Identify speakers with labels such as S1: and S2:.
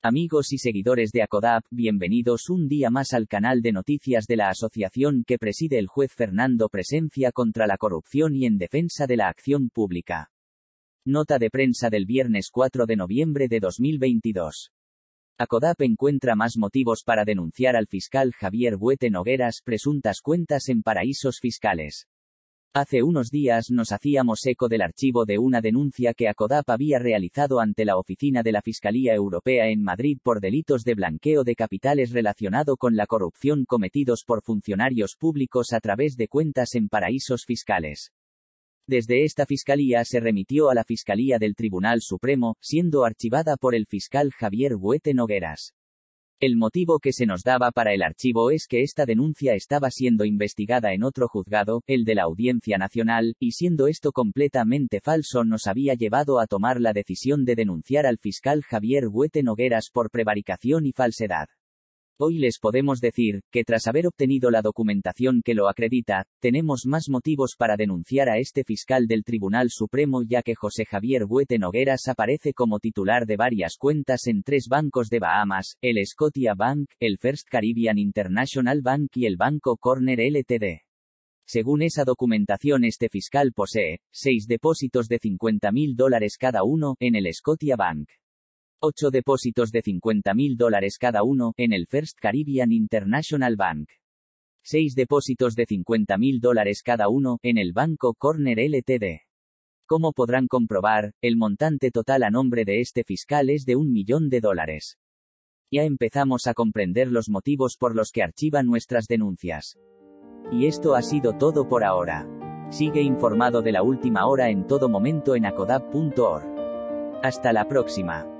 S1: Amigos y seguidores de ACODAP, bienvenidos un día más al canal de noticias de la asociación que preside el juez Fernando Presencia contra la corrupción y en defensa de la acción pública. Nota de prensa del viernes 4 de noviembre de 2022. ACODAP encuentra más motivos para denunciar al fiscal Javier Huete Nogueras presuntas cuentas en paraísos fiscales. Hace unos días nos hacíamos eco del archivo de una denuncia que ACODAP había realizado ante la oficina de la Fiscalía Europea en Madrid por delitos de blanqueo de capitales relacionado con la corrupción cometidos por funcionarios públicos a través de cuentas en paraísos fiscales. Desde esta fiscalía se remitió a la Fiscalía del Tribunal Supremo, siendo archivada por el fiscal Javier Huete Nogueras. El motivo que se nos daba para el archivo es que esta denuncia estaba siendo investigada en otro juzgado, el de la Audiencia Nacional, y siendo esto completamente falso nos había llevado a tomar la decisión de denunciar al fiscal Javier Huete Nogueras por prevaricación y falsedad. Hoy les podemos decir, que tras haber obtenido la documentación que lo acredita, tenemos más motivos para denunciar a este fiscal del Tribunal Supremo ya que José Javier Huete Nogueras aparece como titular de varias cuentas en tres bancos de Bahamas, el Scotia Bank, el First Caribbean International Bank y el Banco Corner LTD. Según esa documentación, este fiscal posee seis depósitos de 50 mil dólares cada uno en el Scotia Bank. 8 depósitos de 50 mil dólares cada uno, en el First Caribbean International Bank. 6 depósitos de 50 mil dólares cada uno, en el Banco Corner LTD. Como podrán comprobar, el montante total a nombre de este fiscal es de un millón de dólares. Ya empezamos a comprender los motivos por los que archiva nuestras denuncias. Y esto ha sido todo por ahora. Sigue informado de la última hora en todo momento en acodap.org. Hasta la próxima.